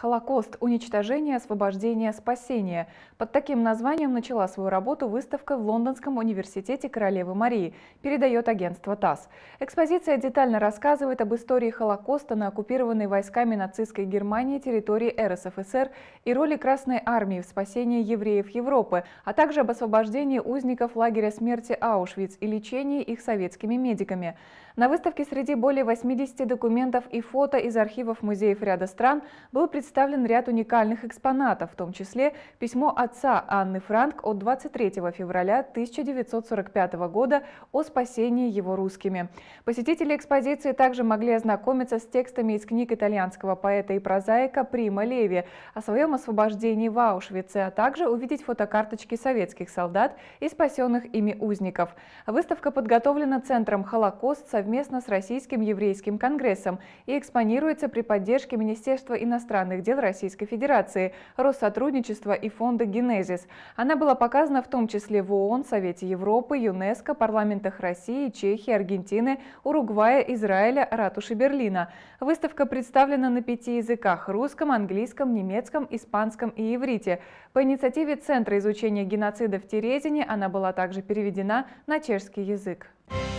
«Холокост. Уничтожение, освобождение, спасение». Под таким названием начала свою работу выставка в Лондонском университете Королевы Марии, передает агентство ТАСС. Экспозиция детально рассказывает об истории Холокоста на оккупированной войсками нацистской Германии территории РСФСР и роли Красной Армии в спасении евреев Европы, а также об освобождении узников лагеря смерти Аушвиц и лечении их советскими медиками. На выставке среди более 80 документов и фото из архивов музеев ряда стран был представлен представлен ряд уникальных экспонатов, в том числе письмо отца Анны Франк от 23 февраля 1945 года о спасении его русскими. Посетители экспозиции также могли ознакомиться с текстами из книг итальянского поэта и прозаика Прима Леви о своем освобождении в Аушвице, а также увидеть фотокарточки советских солдат и спасенных ими узников. Выставка подготовлена Центром «Холокост» совместно с Российским еврейским конгрессом и экспонируется при поддержке Министерства иностранных иностранных дел Российской Федерации, Россотрудничества и фонда «Генезис». Она была показана в том числе в ООН, Совете Европы, ЮНЕСКо, парламентах России, Чехии, Аргентины, Уругвая, Израиля, Ратуши Берлина. Выставка представлена на пяти языках – русском, английском, немецком, испанском и иврите. По инициативе Центра изучения геноцида в Терезине она была также переведена на чешский язык. Thank